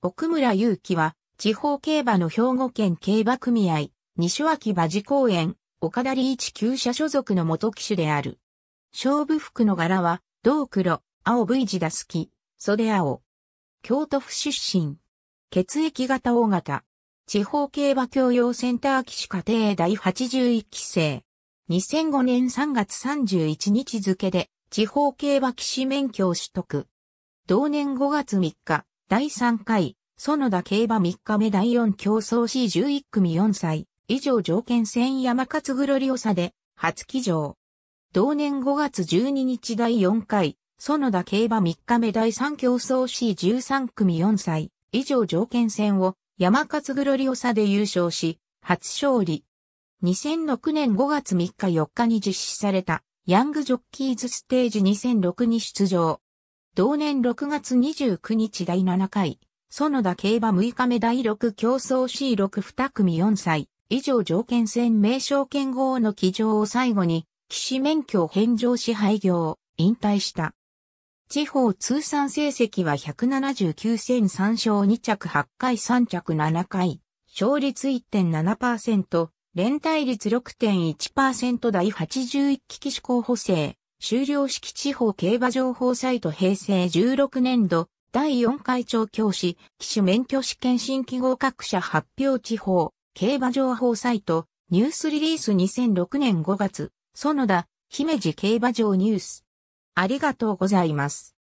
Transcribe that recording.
奥村祐樹は、地方競馬の兵庫県競馬組合、西脇馬事公園、岡田理一旧社所属の元騎手である。勝負服の柄は、銅黒、青 V 字が好き、袖青。京都府出身。血液型大型。地方競馬教養センター騎手家庭第81期生。2005年3月31日付で、地方競馬騎士免許を取得。同年5月3日、第3回、園田競馬3日目第4競争 C11 組4歳、以上条件戦山勝黒オサで、初騎乗。同年5月12日第4回、園田競馬3日目第3競争 C13 組4歳、以上条件戦を山勝黒オサで優勝し、初勝利。2006年5月3日4日に実施された、ヤングジョッキーズステージ2006に出場。同年6月29日第7回、園田競馬6日目第6競争 C62 組4歳、以上条件戦名称権号の騎乗を最後に、騎士免許を返上し廃業、引退した。地方通算成績は179戦3勝2着8回3着7回、勝率1.7%、連帯率6.1%第81期騎士候補生、終了式地方競馬情報サイト平成16年度第4回長教師、騎手免許試験新規合格者発表地方、競馬情報サイト、ニュースリリース2006年5月、園田、姫路競馬場ニュース。ありがとうございます。